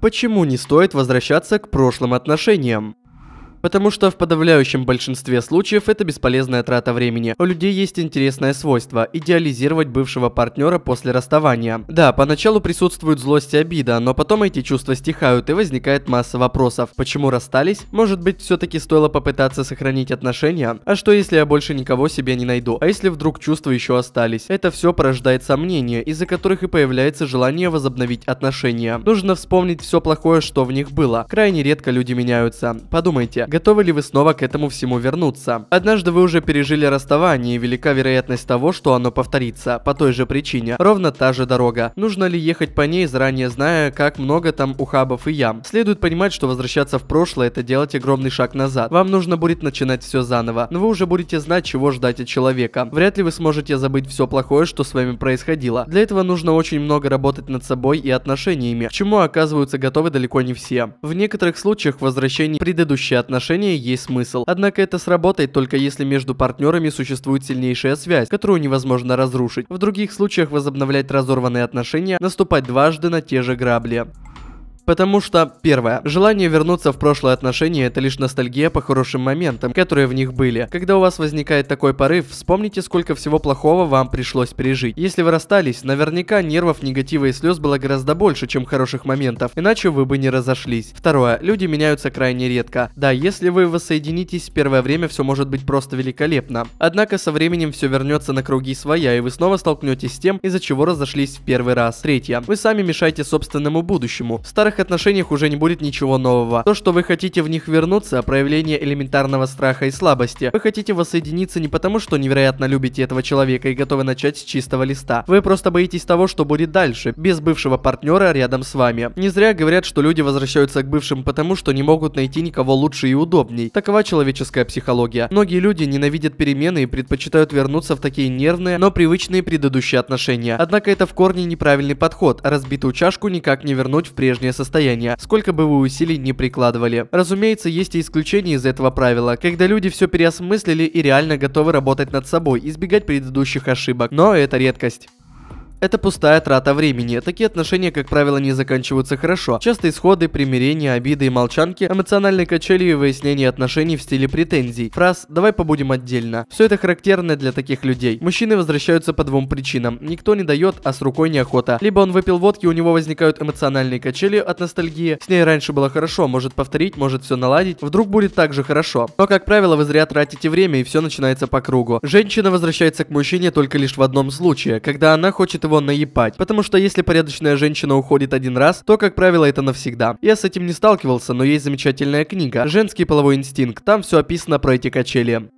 Почему не стоит возвращаться к прошлым отношениям? Потому что в подавляющем большинстве случаев это бесполезная трата времени. У людей есть интересное свойство – идеализировать бывшего партнера после расставания. Да, поначалу присутствует злость и обида, но потом эти чувства стихают и возникает масса вопросов. Почему расстались? Может быть, все-таки стоило попытаться сохранить отношения? А что если я больше никого себе не найду? А если вдруг чувства еще остались? Это все порождает сомнения, из-за которых и появляется желание возобновить отношения. Нужно вспомнить все плохое, что в них было. Крайне редко люди меняются. Подумайте, готовы ли вы снова к этому всему вернуться. Однажды вы уже пережили расставание, и велика вероятность того, что оно повторится, по той же причине, ровно та же дорога. Нужно ли ехать по ней, заранее зная, как много там ухабов и ям? Следует понимать, что возвращаться в прошлое – это делать огромный шаг назад. Вам нужно будет начинать все заново, но вы уже будете знать, чего ждать от человека. Вряд ли вы сможете забыть все плохое, что с вами происходило. Для этого нужно очень много работать над собой и отношениями, к чему оказываются готовы далеко не все. В некоторых случаях возвращение предыдущие отношения отношения есть смысл. Однако это сработает только если между партнерами существует сильнейшая связь, которую невозможно разрушить. В других случаях возобновлять разорванные отношения, наступать дважды на те же грабли. Потому что, первое, желание вернуться в прошлое отношения это лишь ностальгия по хорошим моментам, которые в них были. Когда у вас возникает такой порыв, вспомните, сколько всего плохого вам пришлось пережить. Если вы расстались, наверняка нервов, негатива и слез было гораздо больше, чем хороших моментов, иначе вы бы не разошлись. Второе, люди меняются крайне редко. Да, если вы воссоединитесь, первое время все может быть просто великолепно. Однако со временем все вернется на круги своя, и вы снова столкнетесь с тем, из-за чего разошлись в первый раз. Третье, вы сами мешаете собственному будущему. В старых ваших отношениях уже не будет ничего нового. То, что вы хотите в них вернуться, а проявление элементарного страха и слабости. Вы хотите воссоединиться не потому, что невероятно любите этого человека и готовы начать с чистого листа. Вы просто боитесь того, что будет дальше, без бывшего партнера рядом с вами. Не зря говорят, что люди возвращаются к бывшим потому, что не могут найти никого лучше и удобней. Такова человеческая психология. Многие люди ненавидят перемены и предпочитают вернуться в такие нервные, но привычные предыдущие отношения. Однако это в корне неправильный подход, разбитую чашку никак не вернуть в прежнее состояние состояния, сколько бы вы усилий не прикладывали. Разумеется, есть и исключения из этого правила, когда люди все переосмыслили и реально готовы работать над собой, избегать предыдущих ошибок. Но это редкость. Это пустая трата времени. Такие отношения, как правило, не заканчиваются хорошо. Часто исходы, примирения, обиды и молчанки, эмоциональные качели и выяснение отношений в стиле претензий. Фраз «давай побудем отдельно». Все это характерно для таких людей. Мужчины возвращаются по двум причинам. Никто не дает, а с рукой неохота. Либо он выпил водки, у него возникают эмоциональные качели от ностальгии. С ней раньше было хорошо, может повторить, может все наладить. Вдруг будет так же хорошо. Но, как правило, вы зря тратите время и все начинается по кругу. Женщина возвращается к мужчине только лишь в одном случае, когда она хочет его наебать. Потому что если порядочная женщина уходит один раз, то, как правило, это навсегда. Я с этим не сталкивался, но есть замечательная книга «Женский половой инстинкт». Там все описано про эти качели.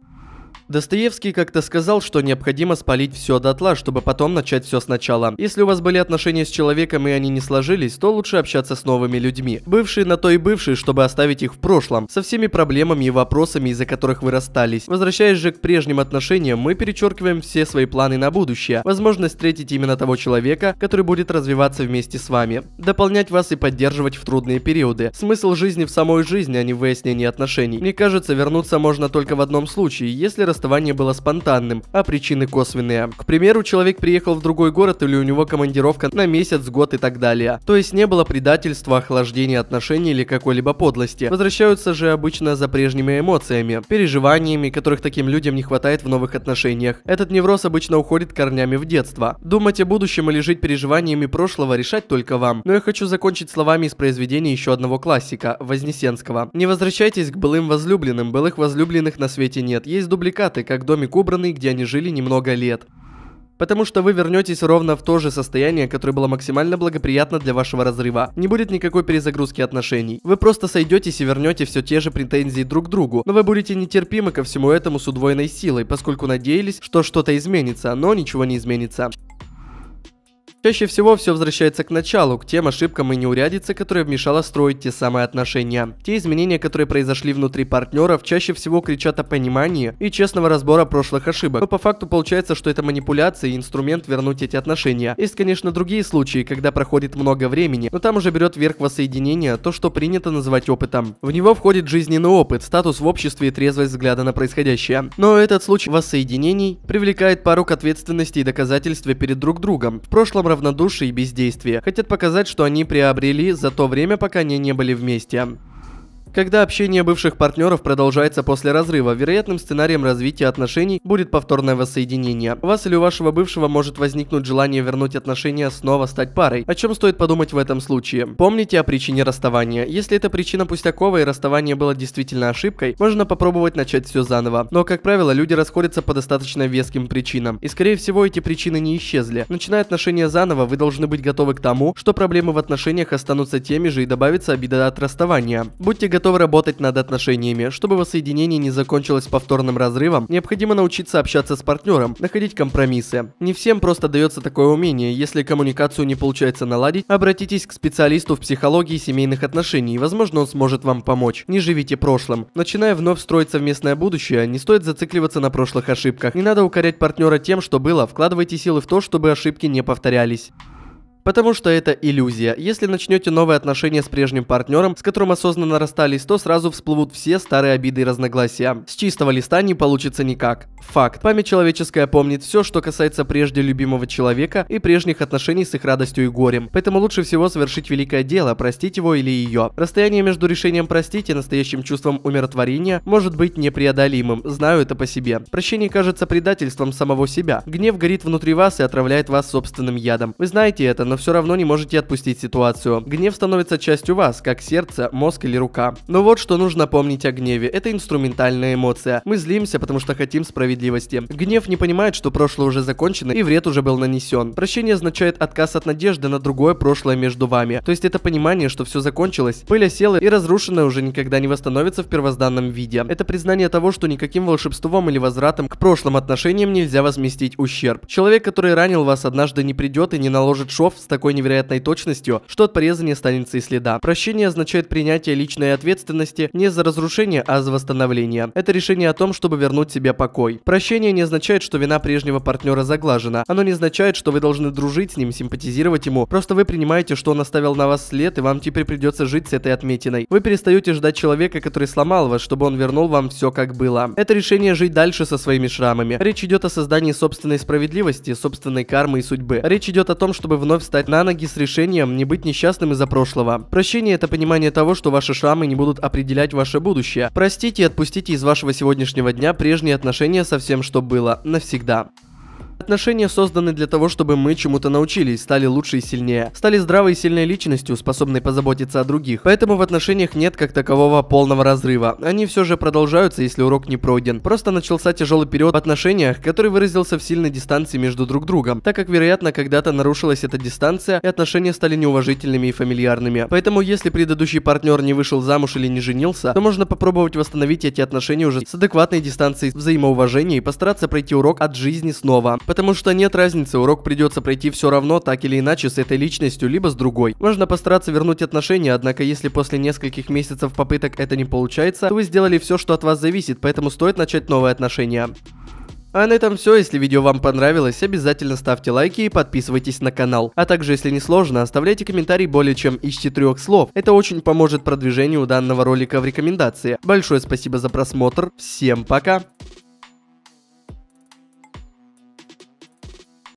Достоевский как-то сказал, что необходимо спалить все дотла, чтобы потом начать все сначала. Если у вас были отношения с человеком и они не сложились, то лучше общаться с новыми людьми. Бывшие на то и бывшие, чтобы оставить их в прошлом, со всеми проблемами и вопросами, из-за которых вы расстались. Возвращаясь же к прежним отношениям, мы перечеркиваем все свои планы на будущее, возможность встретить именно того человека, который будет развиваться вместе с вами, дополнять вас и поддерживать в трудные периоды. Смысл жизни в самой жизни, а не в выяснении отношений. Мне кажется, вернуться можно только в одном случае, если расстаться расставание было спонтанным, а причины косвенные. К примеру, человек приехал в другой город или у него командировка на месяц, год и так далее. То есть не было предательства, охлаждения отношений или какой-либо подлости. Возвращаются же обычно за прежними эмоциями, переживаниями, которых таким людям не хватает в новых отношениях. Этот невроз обычно уходит корнями в детство. Думать о будущем или жить переживаниями прошлого решать только вам. Но я хочу закончить словами из произведения еще одного классика, Вознесенского. Не возвращайтесь к былым возлюбленным, былых возлюбленных на свете нет, есть дубликат богаты, как домик убранный, где они жили немного лет. Потому что вы вернетесь ровно в то же состояние, которое было максимально благоприятно для вашего разрыва. Не будет никакой перезагрузки отношений. Вы просто сойдетесь и вернете все те же претензии друг к другу, но вы будете нетерпимы ко всему этому с удвоенной силой, поскольку надеялись, что что-то изменится, но ничего не изменится. Чаще всего все возвращается к началу, к тем ошибкам и неурядице, которые вмешало строить те самые отношения. Те изменения, которые произошли внутри партнеров, чаще всего кричат о понимании и честного разбора прошлых ошибок. Но по факту получается, что это манипуляция и инструмент вернуть эти отношения. Есть, конечно, другие случаи, когда проходит много времени, но там уже берет верх воссоединение, то, что принято называть опытом. В него входит жизненный опыт, статус в обществе и трезвость взгляда на происходящее. Но этот случай воссоединений привлекает пару к ответственности и доказательстве перед друг другом. В прошлом равнодушие и бездействие. Хотят показать, что они приобрели за то время, пока они не были вместе. Когда общение бывших партнеров продолжается после разрыва, вероятным сценарием развития отношений будет повторное воссоединение. У вас или у вашего бывшего может возникнуть желание вернуть отношения, снова стать парой. О чем стоит подумать в этом случае? Помните о причине расставания. Если это причина пустяковая и расставание было действительно ошибкой, можно попробовать начать все заново. Но, как правило, люди расходятся по достаточно веским причинам. И, скорее всего, эти причины не исчезли. Начиная отношения заново, вы должны быть готовы к тому, что проблемы в отношениях останутся теми же и добавится обида от расставания. Будьте готовы готовы работать над отношениями. Чтобы воссоединение не закончилось повторным разрывом, необходимо научиться общаться с партнером, находить компромиссы. Не всем просто дается такое умение. Если коммуникацию не получается наладить, обратитесь к специалисту в психологии семейных отношений, возможно он сможет вам помочь. Не живите прошлым. Начиная вновь строить совместное будущее, не стоит зацикливаться на прошлых ошибках. Не надо укорять партнера тем, что было, вкладывайте силы в то, чтобы ошибки не повторялись. Потому что это иллюзия. Если начнете новые отношения с прежним партнером, с которым осознанно расстались, то сразу всплывут все старые обиды и разногласия. С чистого листа не получится никак. Факт. Память человеческая помнит все, что касается прежде любимого человека и прежних отношений с их радостью и горем. Поэтому лучше всего совершить великое дело, простить его или ее. Расстояние между решением простить и настоящим чувством умиротворения может быть непреодолимым. Знаю это по себе. Прощение кажется предательством самого себя. Гнев горит внутри вас и отравляет вас собственным ядом. Вы знаете это, но все равно не можете отпустить ситуацию. Гнев становится частью вас, как сердце, мозг или рука. Но вот что нужно помнить о гневе. Это инструментальная эмоция. Мы злимся, потому что хотим справедливости. Гнев не понимает, что прошлое уже закончено и вред уже был нанесен. Прощение означает отказ от надежды на другое прошлое между вами. То есть это понимание, что все закончилось, пыль осела и разрушенное уже никогда не восстановится в первозданном виде. Это признание того, что никаким волшебством или возвратом к прошлым отношениям нельзя возместить ущерб. Человек, который ранил вас однажды не придет и не наложит шов с такой невероятной точностью, что от пореза не останется и следа. Прощение означает принятие личной ответственности не за разрушение, а за восстановление. Это решение о том, чтобы вернуть себе покой. Прощение не означает, что вина прежнего партнера заглажена. Оно не означает, что вы должны дружить с ним, симпатизировать ему. Просто вы принимаете, что он оставил на вас след, и вам теперь придется жить с этой отметиной. Вы перестаете ждать человека, который сломал вас, чтобы он вернул вам все как было. Это решение жить дальше со своими шрамами. Речь идет о создании собственной справедливости, собственной кармы и судьбы. Речь идет о том, чтобы вновь встать на ноги с решением не быть несчастным из-за прошлого. Прощение – это понимание того, что ваши шрамы не будут определять ваше будущее. Простите и отпустите из вашего сегодняшнего дня прежние отношения со всем, что было, навсегда. Отношения созданы для того, чтобы мы чему-то научились, стали лучше и сильнее, стали здравой и сильной личностью, способной позаботиться о других. Поэтому в отношениях нет как такового полного разрыва. Они все же продолжаются, если урок не пройден. Просто начался тяжелый период в отношениях, который выразился в сильной дистанции между друг другом, так как, вероятно, когда-то нарушилась эта дистанция и отношения стали неуважительными и фамильярными. Поэтому, если предыдущий партнер не вышел замуж или не женился, то можно попробовать восстановить эти отношения уже с адекватной дистанцией взаимоуважения и постараться пройти урок от жизни снова. Потому что нет разницы, урок придется пройти все равно, так или иначе, с этой личностью, либо с другой. Можно постараться вернуть отношения, однако если после нескольких месяцев попыток это не получается, то вы сделали все, что от вас зависит, поэтому стоит начать новые отношения. А на этом все, если видео вам понравилось, обязательно ставьте лайки и подписывайтесь на канал. А также, если не сложно, оставляйте комментарий более чем из четырех слов. Это очень поможет продвижению данного ролика в рекомендации. Большое спасибо за просмотр, всем пока!